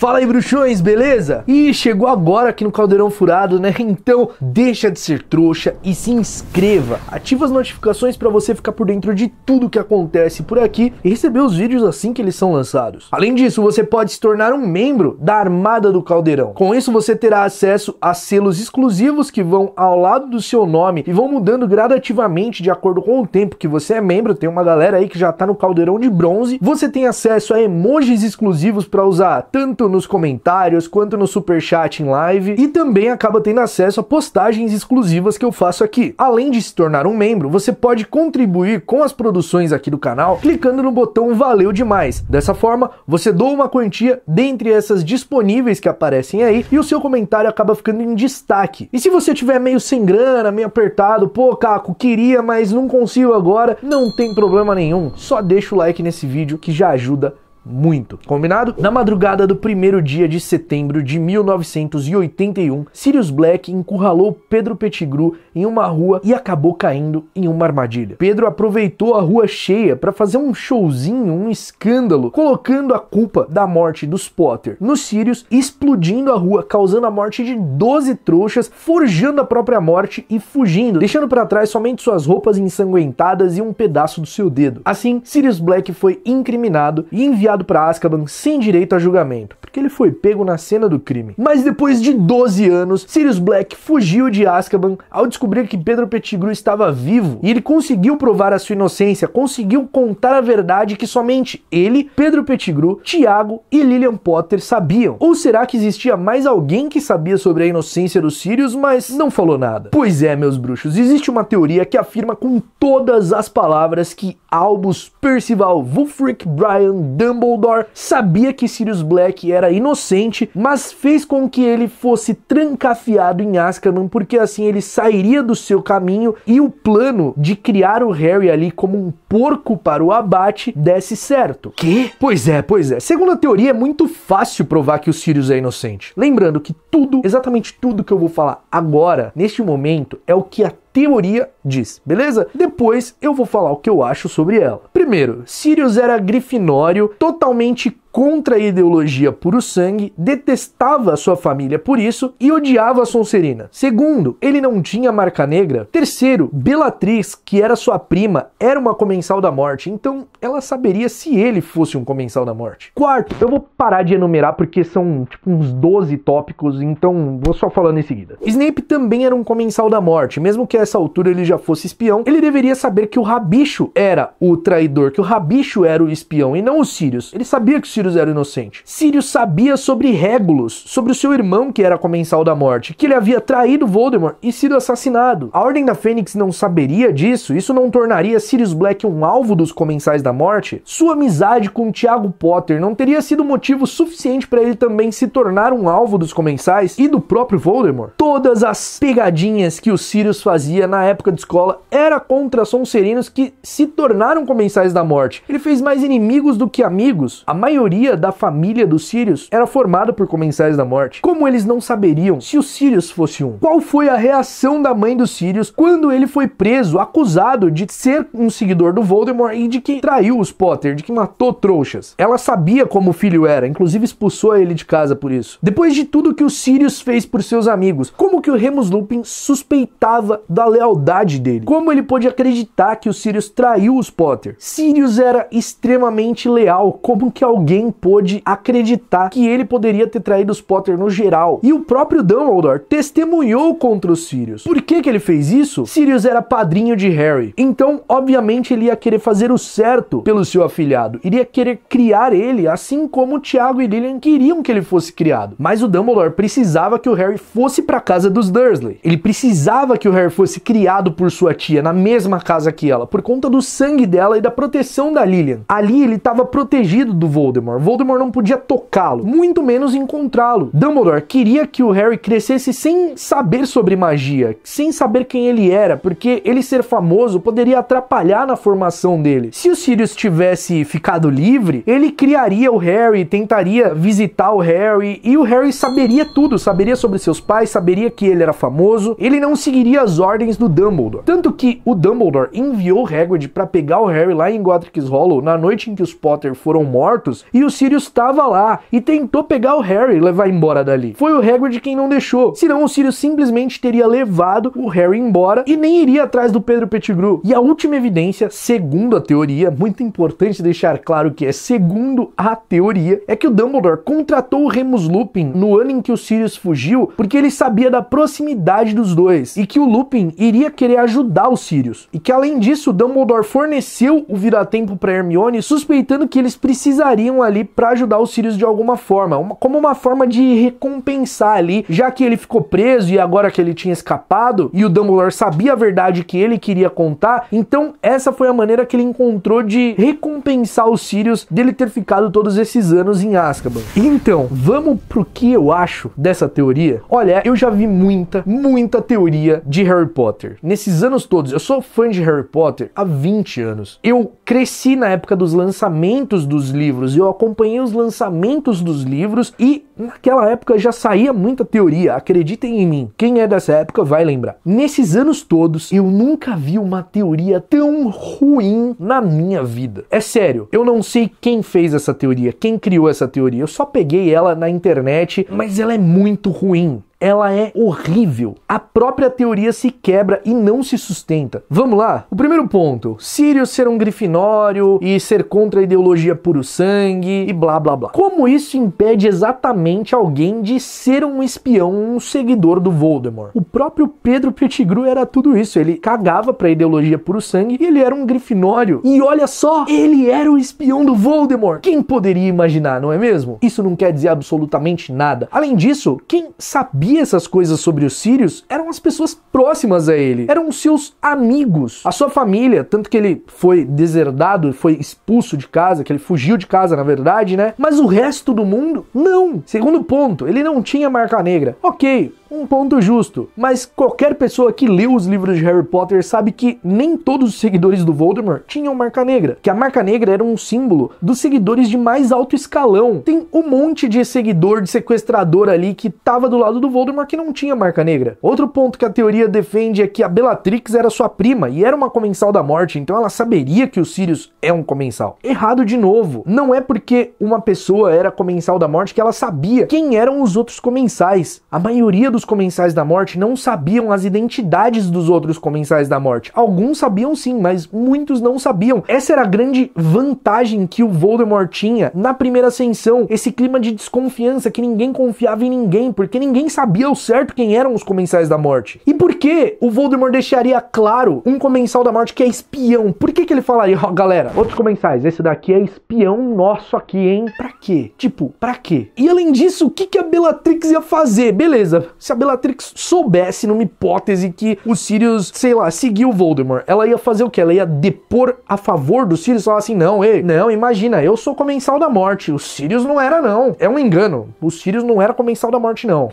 Fala aí, bruxões, beleza? E chegou agora aqui no Caldeirão Furado, né? Então, deixa de ser trouxa e se inscreva. Ativa as notificações para você ficar por dentro de tudo que acontece por aqui e receber os vídeos assim que eles são lançados. Além disso, você pode se tornar um membro da Armada do Caldeirão. Com isso, você terá acesso a selos exclusivos que vão ao lado do seu nome e vão mudando gradativamente de acordo com o tempo que você é membro. Tem uma galera aí que já tá no Caldeirão de Bronze. Você tem acesso a emojis exclusivos para usar tanto nos comentários quanto no super chat em live e também acaba tendo acesso a postagens exclusivas que eu faço aqui. Além de se tornar um membro, você pode contribuir com as produções aqui do canal clicando no botão valeu demais. Dessa forma, você doa uma quantia dentre essas disponíveis que aparecem aí e o seu comentário acaba ficando em destaque. E se você tiver meio sem grana, meio apertado, pô, Caco, queria, mas não consigo agora, não tem problema nenhum. Só deixa o like nesse vídeo que já ajuda muito. Combinado? Na madrugada do primeiro dia de setembro de 1981, Sirius Black encurralou Pedro Pettigrew em uma rua e acabou caindo em uma armadilha. Pedro aproveitou a rua cheia para fazer um showzinho, um escândalo, colocando a culpa da morte dos Potter nos Sirius, explodindo a rua, causando a morte de 12 trouxas, forjando a própria morte e fugindo, deixando para trás somente suas roupas ensanguentadas e um pedaço do seu dedo. Assim, Sirius Black foi incriminado e enviado para Azkaban sem direito a julgamento, porque ele foi pego na cena do crime. Mas depois de 12 anos, Sirius Black fugiu de Azkaban ao descobrir que Pedro Pettigrew estava vivo e ele conseguiu provar a sua inocência, conseguiu contar a verdade que somente ele, Pedro Pettigrew, Tiago e Lillian Potter sabiam. Ou será que existia mais alguém que sabia sobre a inocência dos Sirius, mas não falou nada? Pois é, meus bruxos, existe uma teoria que afirma com todas as palavras que Albus, Percival, Wulfric, Brian, Dumbledore Dumbledore sabia que Sirius Black era inocente, mas fez com que ele fosse trancafiado em Azkaban, porque assim ele sairia do seu caminho e o plano de criar o Harry ali como um porco para o abate desse certo. Que? Pois é, pois é. Segundo a teoria, é muito fácil provar que o Sirius é inocente. Lembrando que tudo, exatamente tudo que eu vou falar agora, neste momento, é o que a teoria diz, beleza? Depois eu vou falar o que eu acho sobre ela. Primeiro, Sirius era grifinório, totalmente contra a ideologia puro sangue, detestava sua família por isso e odiava a Sonserina. Segundo, ele não tinha marca negra. Terceiro, Belatriz, que era sua prima, era uma comensal da morte, então ela saberia se ele fosse um comensal da morte. Quarto, eu vou parar de enumerar porque são tipo uns 12 tópicos, então vou só falando em seguida. Snape também era um comensal da morte, mesmo que a essa altura ele já fosse espião, ele deveria saber que o Rabicho era o traidor, que o Rabicho era o espião e não o Sirius. Ele sabia que o Sirius era inocente. Sirius sabia sobre Regulus, sobre o seu irmão que era comensal da morte, que ele havia traído Voldemort e sido assassinado. A Ordem da Fênix não saberia disso? Isso não tornaria Sirius Black um alvo dos comensais da morte? Sua amizade com Tiago Potter não teria sido motivo suficiente para ele também se tornar um alvo dos comensais e do próprio Voldemort? Todas as pegadinhas que o Sirius fazia na época de escola era contra Sonserinos que se tornaram comensais da morte. Ele fez mais inimigos do que amigos. A maioria maioria da família dos Sirius era formada por comensais da morte. Como eles não saberiam se o Sirius fosse um? Qual foi a reação da mãe dos Sirius quando ele foi preso, acusado de ser um seguidor do Voldemort e de que traiu os Potter, de que matou trouxas? Ela sabia como o filho era, inclusive expulsou ele de casa por isso. Depois de tudo que o Sirius fez por seus amigos, como que o Remus Lupin suspeitava da lealdade dele? Como ele pôde acreditar que o Sirius traiu os Potter? Sirius era extremamente leal, como que alguém ninguém pôde acreditar que ele poderia ter traído os Potter no geral. E o próprio Dumbledore testemunhou contra os Sirius. Por que, que ele fez isso? Sirius era padrinho de Harry. Então, obviamente, ele ia querer fazer o certo pelo seu afilhado. Iria querer criar ele, assim como Tiago e Lilian queriam que ele fosse criado. Mas o Dumbledore precisava que o Harry fosse para casa dos Dursley. Ele precisava que o Harry fosse criado por sua tia, na mesma casa que ela, por conta do sangue dela e da proteção da Lilian. Ali ele estava protegido do Voldemort. Voldemort. Voldemort não podia tocá-lo, muito menos encontrá-lo. Dumbledore queria que o Harry crescesse sem saber sobre magia, sem saber quem ele era, porque ele ser famoso poderia atrapalhar na formação dele. Se o Sirius tivesse ficado livre, ele criaria o Harry, tentaria visitar o Harry e o Harry saberia tudo, saberia sobre seus pais, saberia que ele era famoso. Ele não seguiria as ordens do Dumbledore. Tanto que o Dumbledore enviou Hagrid para pegar o Harry lá em Godric's Hollow na noite em que os Potter foram mortos e o Sirius estava lá e tentou pegar o Harry e levar embora dali. Foi o Hagrid quem não deixou, senão o Sirius simplesmente teria levado o Harry embora e nem iria atrás do Pedro Pettigrew. E a última evidência, segundo a teoria, muito importante deixar claro que é segundo a teoria, é que o Dumbledore contratou o Remus Lupin no ano em que o Sirius fugiu porque ele sabia da proximidade dos dois e que o Lupin iria querer ajudar o Sirius. E que além disso, o Dumbledore forneceu o vira-tempo para Hermione suspeitando que eles precisariam ali para ajudar os Sirius de alguma forma, uma, como uma forma de recompensar ali, já que ele ficou preso e agora que ele tinha escapado e o Dumbledore sabia a verdade que ele queria contar, então essa foi a maneira que ele encontrou de recompensar os Sirius dele ter ficado todos esses anos em Azkaban. Então, vamos pro que eu acho dessa teoria? Olha, eu já vi muita, muita teoria de Harry Potter. Nesses anos todos, eu sou fã de Harry Potter há 20 anos. Eu cresci na época dos lançamentos dos livros, eu acompanhei os lançamentos dos livros e naquela época já saía muita teoria, acreditem em mim. Quem é dessa época vai lembrar. Nesses anos todos, eu nunca vi uma teoria tão ruim na minha vida. É sério, eu não sei quem fez essa teoria, quem criou essa teoria. Eu só peguei ela na internet, mas ela é muito ruim ela é horrível. A própria teoria se quebra e não se sustenta. Vamos lá? O primeiro ponto: Sirius ser um grifinório e ser contra a ideologia puro sangue e blá blá blá. Como isso impede exatamente alguém de ser um espião, um seguidor do Voldemort? O próprio Pedro Pettigrew era tudo isso. Ele cagava pra ideologia puro sangue e ele era um grifinório. E olha só, ele era o espião do Voldemort. Quem poderia imaginar, não é mesmo? Isso não quer dizer absolutamente nada. Além disso, quem sabia sabia essas coisas sobre os sírios eram as pessoas próximas a ele, eram os seus amigos, a sua família, tanto que ele foi deserdado, foi expulso de casa, que ele fugiu de casa, na verdade, né? Mas o resto do mundo, não. Segundo ponto, ele não tinha marca negra. Ok, um ponto justo. Mas qualquer pessoa que leu os livros de Harry Potter sabe que nem todos os seguidores do Voldemort tinham marca negra. Que a marca negra era um símbolo dos seguidores de mais alto escalão. Tem um monte de seguidor, de sequestrador ali que tava do lado do Voldemort Voldemort que não tinha marca negra. Outro ponto que a teoria defende é que a Bellatrix era sua prima e era uma comensal da morte, então ela saberia que o Sirius é um comensal. Errado de novo. Não é porque uma pessoa era comensal da morte que ela sabia quem eram os outros comensais. A maioria dos comensais da morte não sabiam as identidades dos outros comensais da morte. Alguns sabiam sim, mas muitos não sabiam. Essa era a grande vantagem que o Voldemort tinha na primeira ascensão, esse clima de desconfiança que ninguém confiava em ninguém, porque ninguém sabia sabia ao certo quem eram os comensais da morte. E por que o Voldemort deixaria claro um comensal da morte que é espião? Por que, que ele falaria, ó, oh, galera, outros comensais, esse daqui é espião nosso aqui, hein? Pra quê? Tipo, pra quê? E além disso, o que, que a Bellatrix ia fazer? Beleza, se a Bellatrix soubesse numa hipótese que o Sirius, sei lá, seguiu o Voldemort, ela ia fazer o que? Ela ia depor a favor do Sirius? Falar assim, não, ei, não, imagina, eu sou comensal da morte, o Sirius não era não. É um engano, o Sirius não era comensal da morte não.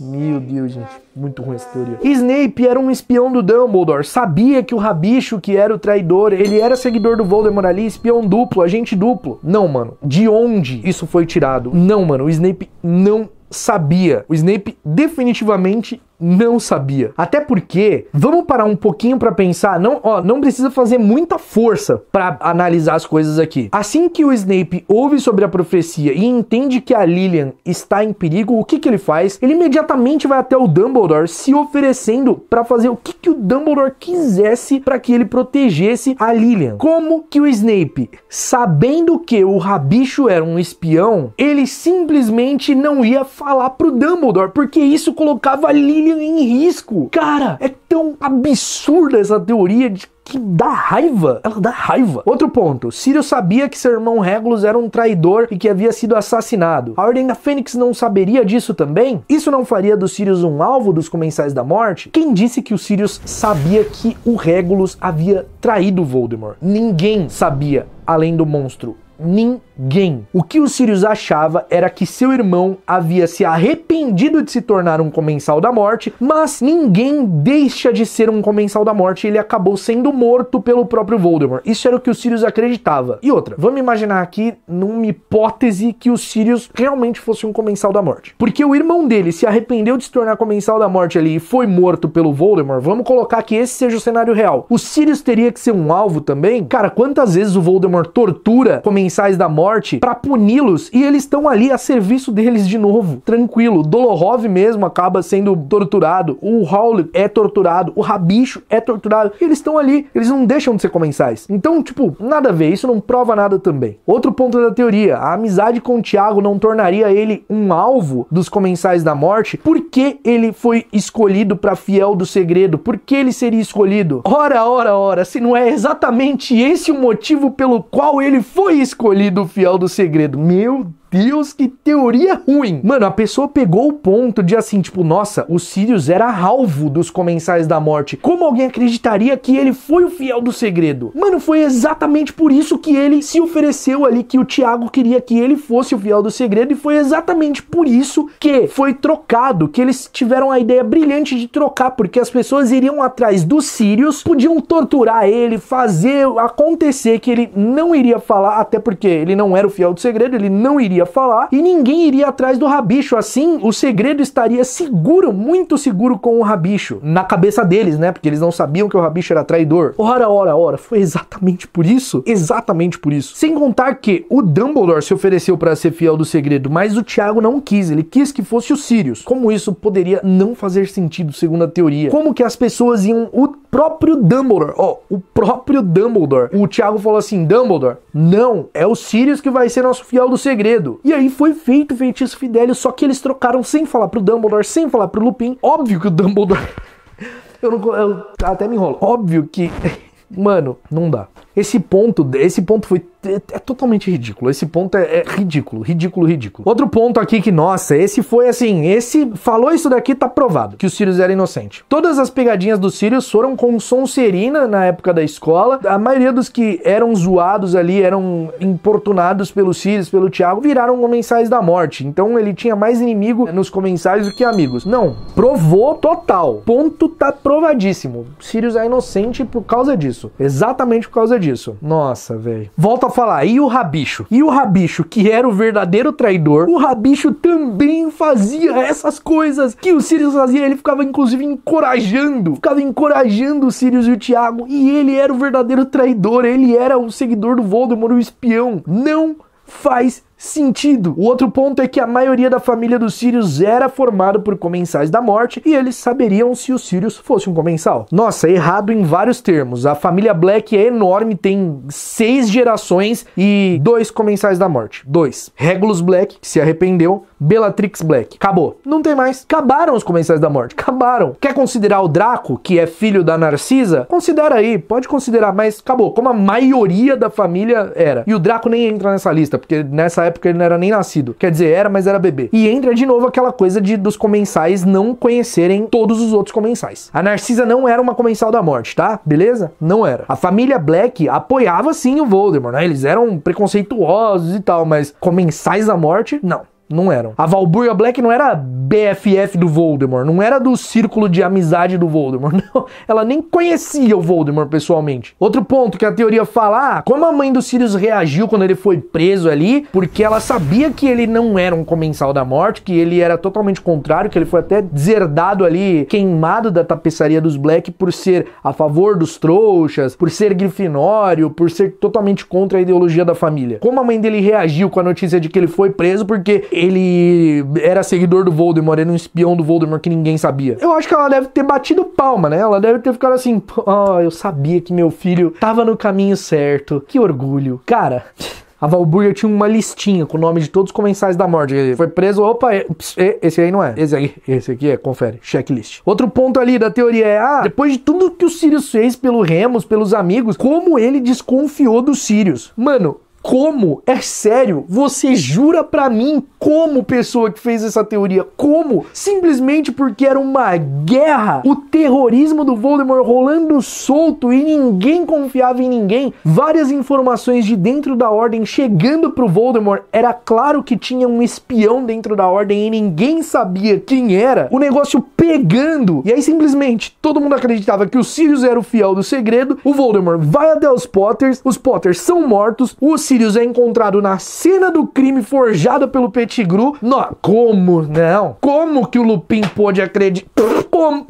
Meu Deus, gente, muito ruim essa teoria. Snape era um espião do Dumbledore, sabia que o Rabicho, que era o traidor, ele era seguidor do Voldemort ali, espião duplo, agente duplo. Não, mano, de onde isso foi tirado? Não, mano, o Snape não sabia. O Snape definitivamente não sabia. Até porque, vamos parar um pouquinho para pensar, não, ó, não precisa fazer muita força para analisar as coisas aqui. Assim que o Snape ouve sobre a profecia e entende que a Lillian está em perigo, o que que ele faz? Ele imediatamente vai até o Dumbledore se oferecendo para fazer o que que o Dumbledore quisesse para que ele protegesse a Lillian. Como que o Snape, sabendo que o Rabicho era um espião, ele simplesmente não ia falar pro Dumbledore, porque isso colocava a Lillian em risco. Cara, é tão absurda essa teoria de que dá raiva. Ela dá raiva. Outro ponto. Sirius sabia que seu irmão Regulus era um traidor e que havia sido assassinado. A Ordem da Fênix não saberia disso também? Isso não faria do Sirius um alvo dos Comensais da Morte? Quem disse que o Sirius sabia que o Regulus havia traído Voldemort? Ninguém sabia, além do monstro ninguém. O que o Sirius achava era que seu irmão havia se arrependido de se tornar um comensal da morte, mas ninguém deixa de ser um comensal da morte, ele acabou sendo morto pelo próprio Voldemort. Isso era o que o Sirius acreditava. E outra, vamos imaginar aqui numa hipótese que o Sirius realmente fosse um comensal da morte. Porque o irmão dele se arrependeu de se tornar comensal da morte ali e foi morto pelo Voldemort, vamos colocar que esse seja o cenário real. O Sirius teria que ser um alvo também? Cara, quantas vezes o Voldemort tortura comensal Comensais da Morte para puni-los e eles estão ali a serviço deles de novo, tranquilo. Dolohov mesmo acaba sendo torturado, o Howl é torturado, o Rabicho é torturado. Eles estão ali, eles não deixam de ser comensais. Então, tipo, nada a ver, isso não prova nada também. Outro ponto da teoria, a amizade com Tiago não tornaria ele um alvo dos comensais da morte? Por que ele foi escolhido para fiel do segredo? Por que ele seria escolhido? Ora, ora, ora, se não é exatamente esse o motivo pelo qual ele foi escolhido escolhido o fiel do segredo. Meu Deus, que teoria ruim. Mano, a pessoa pegou o ponto de assim, tipo, nossa, o Sirius era alvo dos comensais da morte. Como alguém acreditaria que ele foi o fiel do segredo? Mano, foi exatamente por isso que ele se ofereceu ali, que o Tiago queria que ele fosse o fiel do segredo, e foi exatamente por isso que foi trocado, que eles tiveram a ideia brilhante de trocar, porque as pessoas iriam atrás do Sirius, podiam torturar ele, fazer acontecer que ele não iria falar, até porque ele não era o fiel do segredo, ele não iria iria falar e ninguém iria atrás do rabicho. Assim, o segredo estaria seguro, muito seguro com o rabicho, na cabeça deles, né? Porque eles não sabiam que o rabicho era traidor. Ora, ora, ora, foi exatamente por isso, exatamente por isso. Sem contar que o Dumbledore se ofereceu para ser fiel do segredo, mas o Tiago não quis, ele quis que fosse o Sirius. Como isso poderia não fazer sentido, segundo a teoria? Como que as pessoas iam próprio Dumbledore. Ó, oh, o próprio Dumbledore. O Thiago falou assim: Dumbledore, não, é o Sirius que vai ser nosso fiel do segredo. E aí foi feito o feitiço Fidelio, só que eles trocaram sem falar pro Dumbledore, sem falar pro Lupin. Óbvio que o Dumbledore. eu não. Eu até me enrolo. Óbvio que. Mano, não dá. Esse ponto, esse ponto foi é, é, é totalmente ridículo. Esse ponto é, é, ridículo, ridículo, ridículo. Outro ponto aqui que, nossa, esse foi assim, esse falou isso daqui, tá provado, que o Sirius era inocente. Todas as pegadinhas do Sirius foram com Sonserina na época da escola. A maioria dos que eram zoados ali, eram importunados pelo Sirius, pelo Tiago, viraram comensais da morte. Então ele tinha mais inimigo nos comensais do que amigos. Não, provou total. Ponto tá provadíssimo. Sirius é inocente por causa disso. Exatamente por causa disso. Nossa, velho. Volta pessoal falar, e o Rabicho? E o Rabicho, que era o verdadeiro traidor, o Rabicho também fazia essas coisas que o Sirius fazia. Ele ficava, inclusive, encorajando. Ficava encorajando o Sirius e o Tiago. E ele era o verdadeiro traidor. Ele era o seguidor do Voldemort, o espião. Não faz sentido. O outro ponto é que a maioria da família dos Sirius era formada por comensais da morte e eles saberiam se o Sirius fosse um comensal. Nossa, errado em vários termos. A família Black é enorme, tem seis gerações e dois comensais da morte. Dois. Regulus Black, que se arrependeu, Bellatrix Black. Acabou. Não tem mais. Acabaram os Comensais da Morte. Acabaram. Quer considerar o Draco, que é filho da Narcisa? Considera aí. Pode considerar, mas acabou. Como a maioria da família era. E o Draco nem entra nessa lista, porque nessa época ele não era nem nascido. Quer dizer, era, mas era bebê. E entra de novo aquela coisa de dos comensais não conhecerem todos os outros comensais. A Narcisa não era uma comensal da morte, tá? Beleza? Não era. A família Black apoiava sim o Voldemort, né? Eles eram preconceituosos e tal, mas comensais da morte, não. Não eram. A Valburga Black não era BFF do Voldemort, não era do círculo de amizade do Voldemort, não. Ela nem conhecia o Voldemort pessoalmente. Outro ponto que a teoria fala, ah, como a mãe do Sirius reagiu quando ele foi preso ali, porque ela sabia que ele não era um comensal da morte, que ele era totalmente contrário, que ele foi até deserdado ali, queimado da tapeçaria dos Black por ser a favor dos trouxas, por ser grifinório, por ser totalmente contra a ideologia da família. Como a mãe dele reagiu com a notícia de que ele foi preso porque ele era seguidor do Voldemort, era um espião do Voldemort que ninguém sabia. Eu acho que ela deve ter batido palma, né? Ela deve ter ficado assim, ó, oh, ah, eu sabia que meu filho tava no caminho certo. Que orgulho. Cara, a Valburga tinha uma listinha com o nome de todos os comensais da morte. Ele foi preso, opa, esse aí não é. Esse aqui, esse aqui é, confere, checklist. Outro ponto ali da teoria é, ah, depois de tudo que o Sirius fez pelo Remus, pelos amigos, como ele desconfiou dos Sirius. Mano, como? É sério? Você jura pra mim como pessoa que fez essa teoria? Como? Simplesmente porque era uma guerra, o terrorismo do Voldemort rolando solto e ninguém confiava em ninguém. Várias informações de dentro da ordem chegando pro Voldemort. Era claro que tinha um espião dentro da ordem e ninguém sabia quem era. O negócio pegando. E aí simplesmente todo mundo acreditava que o Sirius era o fiel do segredo. O Voldemort vai até os Potters, os Potters são mortos, os Sirius é encontrado na cena do crime forjada pelo Petigru. Não, como não? Como que o Lupin pôde acreditar? Como?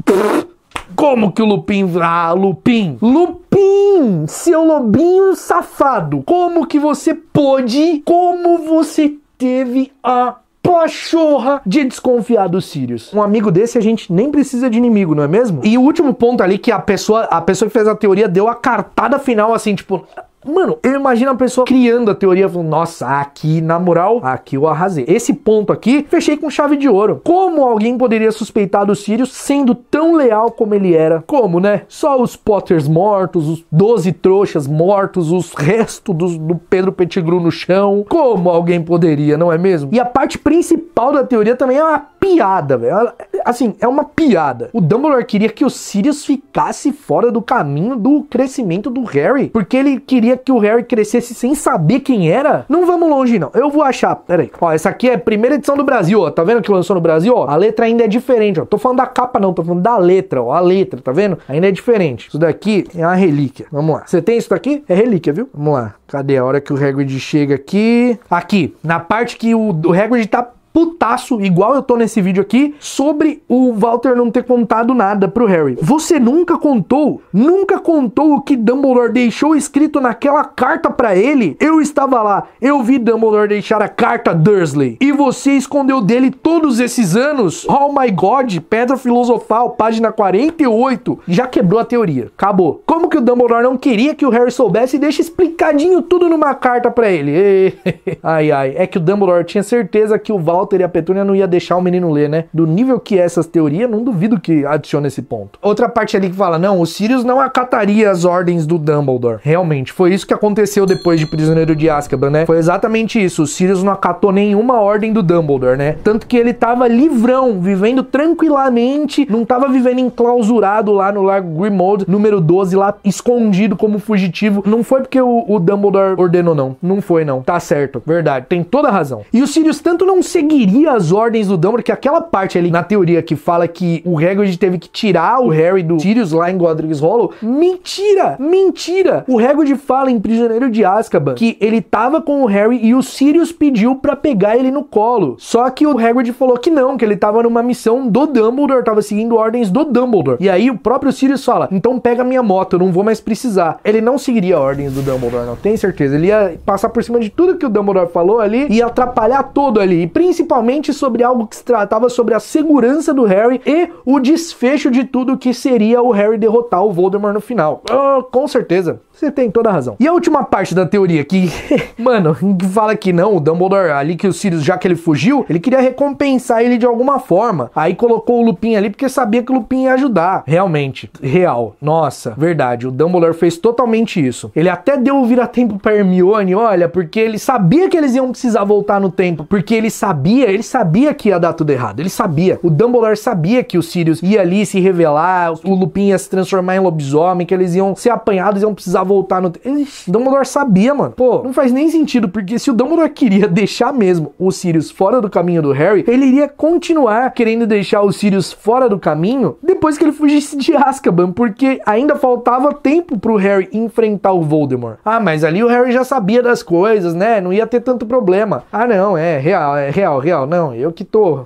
Como que o Lupin. Ah, Lupin! Lupin! Seu lobinho safado! Como que você pôde? Como você teve a pachorra de desconfiar do Sirius. Um amigo desse a gente nem precisa de inimigo, não é mesmo? E o último ponto ali que a pessoa, a pessoa que fez a teoria deu a cartada final assim, tipo, Mano, eu imagino a pessoa criando a teoria, falando, nossa, aqui, na moral, aqui eu arrasei. Esse ponto aqui, fechei com chave de ouro. Como alguém poderia suspeitar do Sirius sendo tão leal como ele era? Como, né? Só os Potters mortos, os 12 trouxas mortos, os restos do, do Pedro Pettigrew no chão. Como alguém poderia, não é mesmo? E a parte principal da teoria também é uma piada, velho. Assim, é uma piada. O Dumbledore queria que o Sirius ficasse fora do caminho do crescimento do Harry, porque ele queria queria que o Harry crescesse sem saber quem era? Não vamos longe, não. Eu vou achar. Pera aí. Ó, essa aqui é a primeira edição do Brasil, ó. Tá vendo que lançou no Brasil, ó? A letra ainda é diferente, ó. Tô falando da capa, não. Tô falando da letra, ó. A letra, tá vendo? Ainda é diferente. Isso daqui é uma relíquia. Vamos lá. Você tem isso daqui? É relíquia, viu? Vamos lá. Cadê a hora que o Hagrid chega aqui? Aqui. Na parte que o, o Hagrid tá putaço, igual eu tô nesse vídeo aqui, sobre o Walter não ter contado nada pro Harry. Você nunca contou, nunca contou o que Dumbledore deixou escrito naquela carta para ele? Eu estava lá, eu vi Dumbledore deixar a carta Dursley. E você escondeu dele todos esses anos? Oh my god, Pedra Filosofal, página 48, já quebrou a teoria. Acabou. Como que o Dumbledore não queria que o Harry soubesse e deixa explicadinho tudo numa carta para ele? ai ai, é que o Dumbledore tinha certeza que o Walter Walter e a Petúnia não ia deixar o menino ler, né? Do nível que é essas teorias, não duvido que adicione esse ponto. Outra parte ali que fala, não, o Sirius não acataria as ordens do Dumbledore. Realmente, foi isso que aconteceu depois de Prisioneiro de Azkaban, né? Foi exatamente isso, o Sirius não acatou nenhuma ordem do Dumbledore, né? Tanto que ele tava livrão, vivendo tranquilamente, não tava vivendo enclausurado lá no Largo Grimold, número 12, lá escondido como fugitivo. Não foi porque o, o Dumbledore ordenou, não. Não foi, não. Tá certo, verdade. Tem toda a razão. E o Sirius tanto não seguiu seguiria as ordens do Dumbledore, que aquela parte ali na teoria que fala que o Hagrid teve que tirar o Harry do Sirius lá em Godric's Hollow, mentira, mentira. O Hagrid fala em Prisioneiro de Azkaban que ele tava com o Harry e o Sirius pediu para pegar ele no colo. Só que o Hagrid falou que não, que ele tava numa missão do Dumbledore, tava seguindo ordens do Dumbledore. E aí o próprio Sirius fala: "Então pega minha moto, eu não vou mais precisar". Ele não seguiria ordens do Dumbledore, não tenho certeza. Ele ia passar por cima de tudo que o Dumbledore falou ali e atrapalhar todo ali, e principalmente principalmente sobre algo que se tratava sobre a segurança do Harry e o desfecho de tudo que seria o Harry derrotar o Voldemort no final. Ah, com certeza. Você tem toda a razão. E a última parte da teoria que, mano, fala que não, o Dumbledore ali que o Sirius, já que ele fugiu, ele queria recompensar ele de alguma forma. Aí colocou o Lupin ali porque sabia que o Lupin ia ajudar. Realmente, real. Nossa, verdade. O Dumbledore fez totalmente isso. Ele até deu o vira-tempo pra Hermione, olha, porque ele sabia que eles iam precisar voltar no tempo, porque ele sabia, ele sabia que ia dar tudo errado. Ele sabia. O Dumbledore sabia que o Sirius ia ali se revelar, o Lupin ia se transformar em lobisomem, que eles iam ser apanhados, iam precisar voltar no. Ixi, Dumbledore sabia, mano. Pô, não faz nem sentido, porque se o Dumbledore queria deixar mesmo o Sirius fora do caminho do Harry, ele iria continuar querendo deixar o Sirius fora do caminho depois que ele fugisse de Azkaban, porque ainda faltava tempo pro Harry enfrentar o Voldemort. Ah, mas ali o Harry já sabia das coisas, né? Não ia ter tanto problema. Ah, não, é real, é real, real. Não, eu que tô.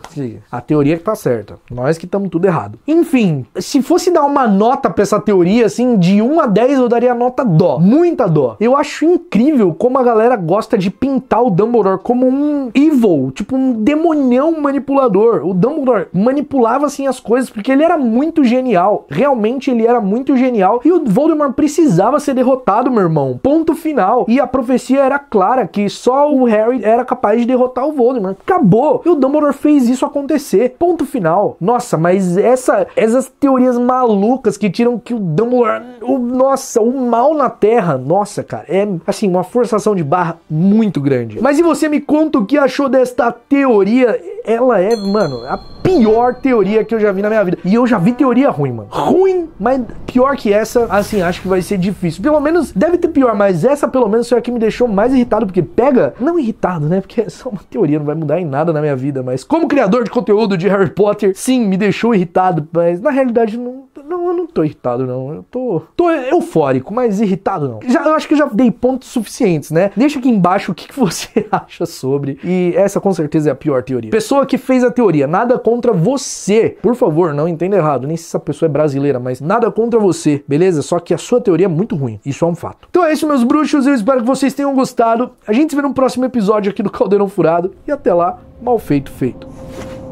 A teoria é que tá certa. Nós que estamos tudo errado. Enfim, se fosse dar uma nota pra essa teoria, assim, de 1 a 10, eu daria nota dó, muita dó. Eu acho incrível como a galera gosta de pintar o Dumbledore como um evil, tipo um demonião manipulador. O Dumbledore manipulava assim as coisas porque ele era muito genial. Realmente ele era muito genial e o Voldemort precisava ser derrotado, meu irmão. Ponto final. E a profecia era clara que só o Harry era capaz de derrotar o Voldemort. Acabou. E o Dumbledore fez isso acontecer. Ponto final. Nossa, mas essa, essas teorias malucas que tiram que o Dumbledore, o, nossa, o mal na na Terra, nossa, cara, é assim, uma forçação de barra muito grande. Mas e você me conta o que achou desta teoria? Ela é, mano, a pior teoria que eu já vi na minha vida. E eu já vi teoria ruim, mano. Ruim, mas pior que essa, assim, acho que vai ser difícil. Pelo menos, deve ter pior, mas essa pelo menos foi a que me deixou mais irritado, porque pega, não irritado, né? Porque é só uma teoria, não vai mudar em nada na minha vida, mas como criador de conteúdo de Harry Potter, sim, me deixou irritado, mas na realidade não não, eu não tô irritado, não. Eu tô. tô eufórico, mas irritado não. Já, eu acho que eu já dei pontos suficientes, né? Deixa aqui embaixo o que, que você acha sobre. E essa com certeza é a pior teoria. Pessoa que fez a teoria, nada contra você. Por favor, não entenda errado. Nem se essa pessoa é brasileira, mas nada contra você, beleza? Só que a sua teoria é muito ruim. Isso é um fato. Então é isso, meus bruxos. Eu espero que vocês tenham gostado. A gente se vê no próximo episódio aqui do Caldeirão Furado. E até lá, mal feito feito.